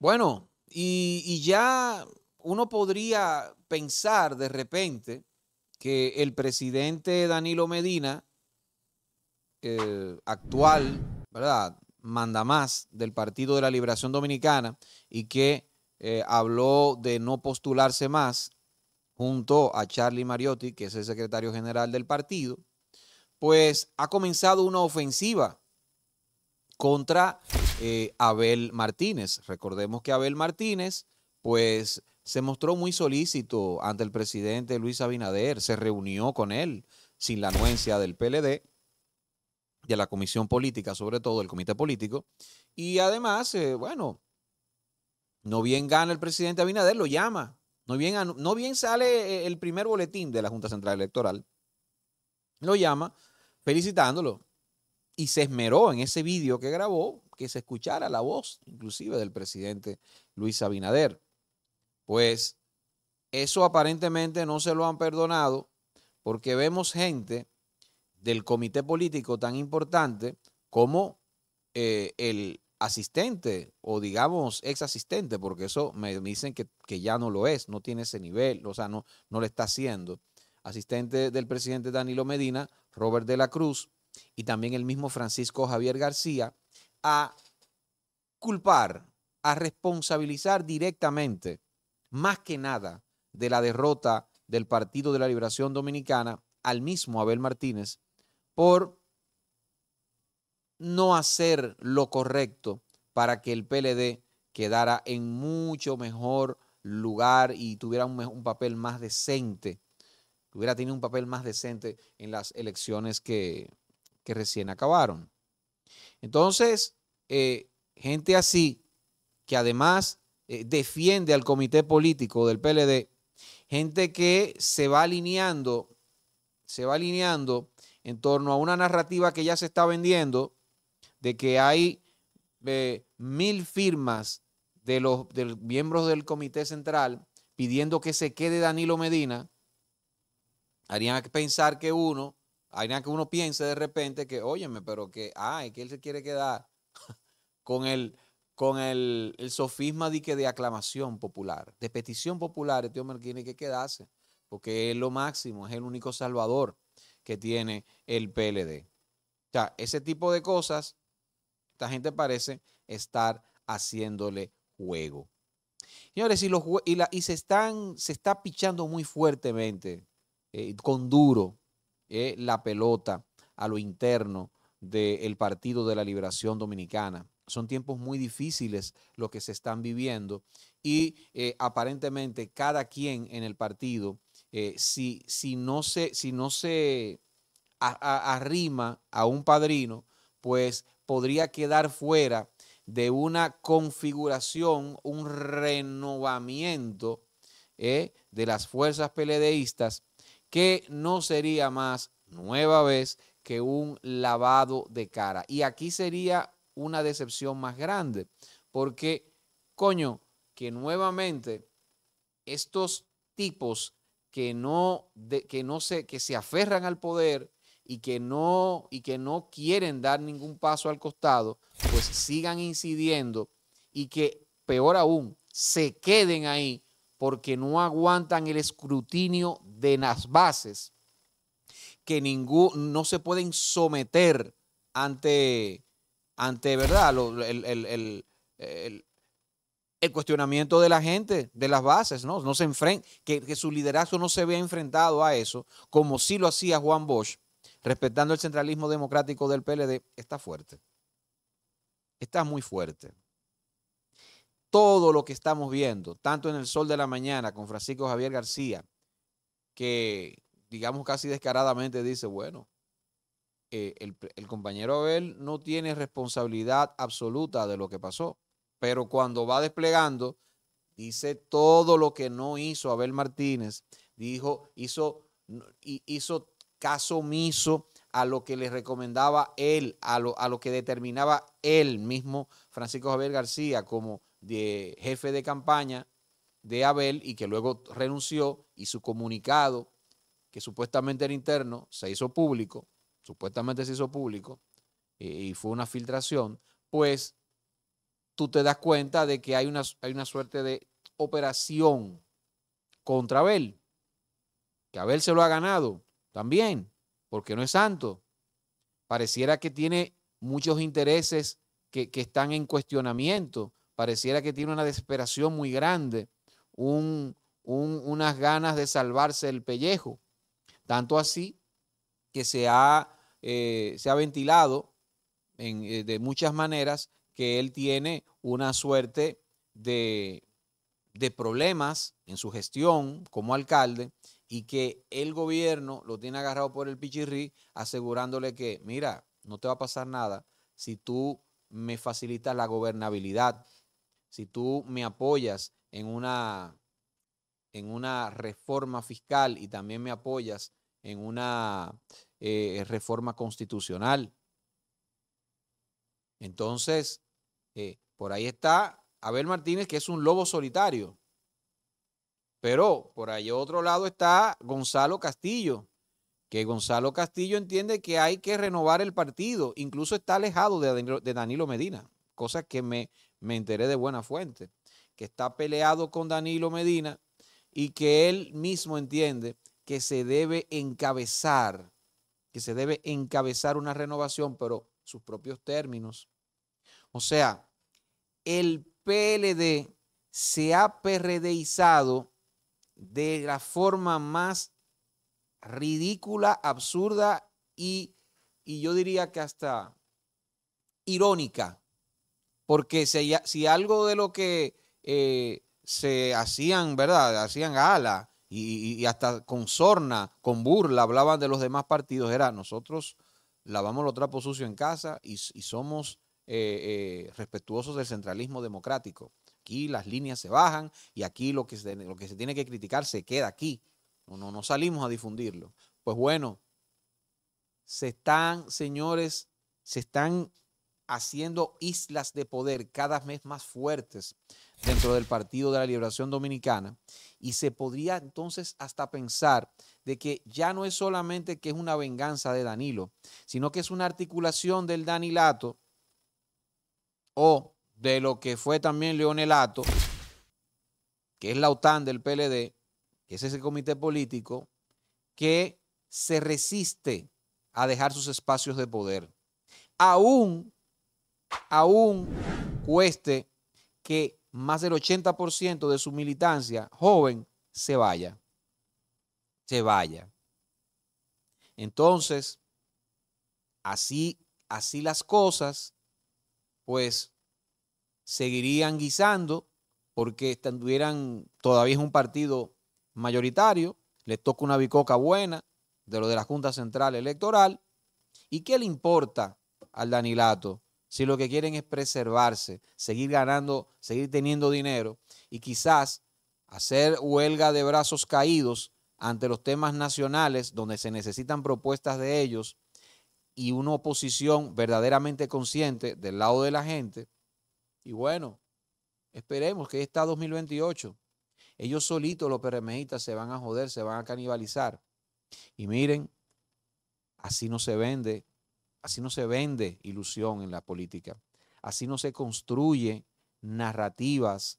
Bueno, y, ya uno podría pensar de repente que el presidente Danilo Medina, eh, actual, ¿verdad? Manda más del Partido de la Liberación Dominicana y que eh, habló de no postularse más junto a Charlie Mariotti, que es el secretario general del partido, pues ha comenzado una ofensiva contra eh, Abel Martínez. Recordemos que Abel Martínez, pues, se mostró muy solícito ante el presidente Luis Abinader, se reunió con él sin la anuencia del PLD, de la Comisión Política, sobre todo el Comité Político, y además, eh, bueno, no bien gana el presidente Abinader, lo llama, no bien, no bien sale eh, el primer boletín de la Junta Central Electoral, lo llama felicitándolo y se esmeró en ese vídeo que grabó, que se escuchara la voz, inclusive del presidente Luis Abinader. Pues eso aparentemente no se lo han perdonado porque vemos gente del comité político tan importante como eh, el asistente o digamos ex asistente, porque eso me dicen que, ya no lo es, no tiene ese nivel, o sea, no, no lo está haciendo. Asistente del presidente Danilo Medina, Robert de la Cruz, y también el mismo Francisco Javier García, a culpar, a responsabilizar directamente, más que nada, de la derrota del Partido de la Liberación Dominicana al mismo Abel Martínez por no hacer lo correcto para que el PLD quedara en mucho mejor lugar y tuviera un, papel más decente, hubiera tenido un papel más decente en las elecciones que recién acabaron. Entonces, eh, gente así, que además eh, defiende al comité político del PLD, gente que se va alineando, se va alineando en torno a una narrativa que ya se está vendiendo de que hay eh, mil firmas de los, de los miembros del comité central pidiendo que se quede Danilo Medina, harían pensar que uno hay nada que uno piense de repente que, óyeme, pero que, ay, ah, que él se quiere quedar con el, con el, sofisma de, de aclamación popular, de petición popular, este hombre tiene que quedarse, porque es lo máximo, es el único salvador que tiene el PLD. O sea, ese tipo de cosas, esta gente parece estar haciéndole juego. Señores, y, los, y, y se, están, se está pichando muy fuertemente, eh, con duro, eh, la pelota a lo interno del Partido de la Liberación Dominicana. Son tiempos muy difíciles los que se están viviendo y eh, aparentemente cada quien en el partido, eh, si, si, no se, si no arrima a un padrino, pues podría quedar fuera de una configuración, un renovamiento de las fuerzas peledeístas que no sería más nueva vez que un lavado de cara. Y aquí sería una decepción más grande, porque, coño, que nuevamente estos tipos que no, que no se, que se aferran al poder y que, no, y que no quieren dar ningún paso al costado, pues sigan incidiendo y que, peor aún, se queden ahí porque no aguantan el escrutinio de las bases, que ningún, no se pueden someter ante, ante ¿verdad? el, cuestionamiento de la gente, de las bases, ¿no? no se que, que, su liderazgo no se vea enfrentado a eso, como sí lo hacía Juan Bosch, respetando el centralismo democrático del PLD, está fuerte. Está muy fuerte todo lo que estamos viendo, tanto en el sol de la mañana con Francisco Javier García, que digamos casi descaradamente dice, bueno, eh, el, compañero Abel no tiene responsabilidad absoluta de lo que pasó, pero cuando va desplegando, dice todo lo que no hizo Abel Martínez, dijo, hizo, hizo caso omiso a lo que le recomendaba él, a a lo que determinaba él mismo, Francisco Javier García, como de jefe de campaña de Abel y que luego renunció y su comunicado, que supuestamente era interno, se hizo público, supuestamente se hizo público eh, y fue una filtración, pues tú te das cuenta de que hay una, suerte de operación contra Abel, que Abel se lo ha ganado también, porque no es santo. Pareciera que tiene muchos intereses que, que están en cuestionamiento pareciera que tiene una desesperación muy grande, un, unas ganas de salvarse el pellejo. Tanto así que se ha, eh, se ha ventilado eh, de muchas maneras que él tiene una suerte de, de problemas en su gestión como alcalde y que el gobierno lo tiene agarrado por el pichirri asegurándole que, mira, no te va a pasar nada si tú me facilitas la gobernabilidad, si tú me apoyas en una, en una reforma fiscal y también me apoyas en una eh, reforma constitucional. Entonces, eh, por ahí está Abel Martínez, que es un lobo solitario. Pero por ahí otro lado está Gonzalo Castillo, que Gonzalo Castillo entiende que hay que renovar el partido, incluso está alejado de de Danilo Medina, cosa que me, me enteré de buena fuente, que está peleado con Danilo Medina y que él mismo entiende que se debe encabezar, que se debe encabezar una renovación, pero sus propios términos. O sea, el PLD se ha perredeizado de la forma más ridícula, absurda y, y yo diría que hasta irónica porque si, algo de lo que eh, se hacían, ¿verdad? Hacían gala y, hasta con sorna, con burla, hablaban de los demás partidos, era nosotros lavamos los trapo sucio en casa y, somos eh, eh, respetuosos del centralismo democrático. Aquí las líneas se bajan y aquí lo que se, lo que se tiene que criticar se queda aquí. No, no, no salimos a difundirlo. Pues bueno, se están, señores, se están haciendo islas de poder cada vez más fuertes dentro del Partido de la Liberación Dominicana y se podría entonces hasta pensar de que ya no es solamente que es una venganza de Danilo, sino que es una articulación del Danilato o de lo que fue también Leonelato, que es la OTAN del PLD, que es ese comité político, que se resiste a dejar sus espacios de poder, aún aún cueste que más del 80% de su militancia joven se vaya. Se vaya. Entonces, así, así las cosas, pues seguirían guisando porque estuvieran, todavía un partido mayoritario, les toca una bicoca buena de lo de la Junta Central Electoral. ¿Y qué le importa al Danilato si lo que quieren es preservarse, seguir ganando, seguir teniendo dinero y quizás hacer huelga de brazos caídos ante los temas nacionales donde se necesitan propuestas de ellos y una oposición verdaderamente consciente del lado de la gente. Y bueno, esperemos que está 2028. Ellos solitos, los perremejistas, se van a joder, se van a canibalizar. Y miren, así no se vende Así no se vende ilusión en la política. Así no se construye narrativas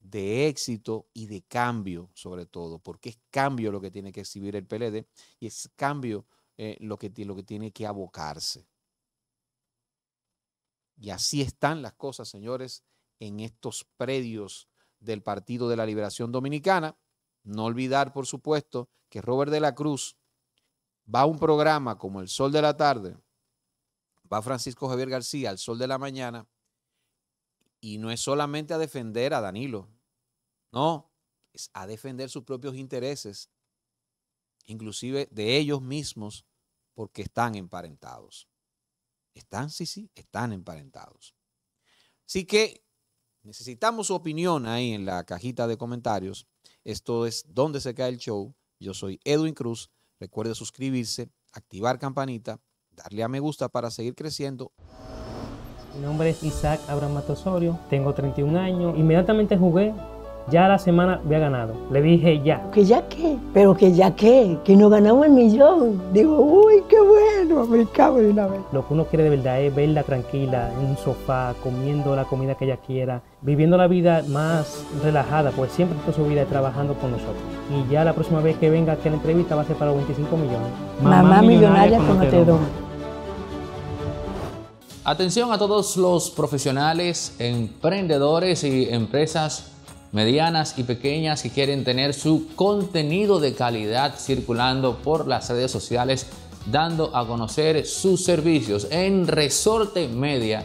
de éxito y de cambio, sobre todo, porque es cambio lo que tiene que exhibir el PLD y es cambio eh, lo, que, lo que tiene que abocarse. Y así están las cosas, señores, en estos predios del Partido de la Liberación Dominicana. No olvidar, por supuesto, que Robert de la Cruz va un programa como El Sol de la Tarde, va Francisco Javier García al Sol de la Mañana, y no es solamente a defender a Danilo, no, es a defender sus propios intereses, inclusive de ellos mismos, porque están emparentados. Están, sí, sí, están emparentados. Así que necesitamos su opinión ahí en la cajita de comentarios. Esto es Donde se cae el show. Yo soy Edwin Cruz. Recuerde suscribirse, activar campanita, darle a me gusta para seguir creciendo. Mi nombre es Isaac Abraham Matosorio, tengo 31 años. Inmediatamente jugué, ya la semana había ganado. Le dije ya. ¿Que ya qué? ¿Pero que ya qué? Que no ganamos el millón. Digo, uy, qué bueno, me cago de una vez. Lo que uno quiere de verdad es verla tranquila, en un sofá, comiendo la comida que ella quiera, viviendo la vida más relajada, pues siempre toda su vida trabajando con nosotros y ya la próxima vez que venga aquí a la entrevista va a ser para los 25 millones. Mamá, millonaria, con Atención a todos los profesionales, emprendedores y empresas medianas y pequeñas que quieren tener su contenido de calidad circulando por las redes sociales, dando a conocer sus servicios en Resorte Media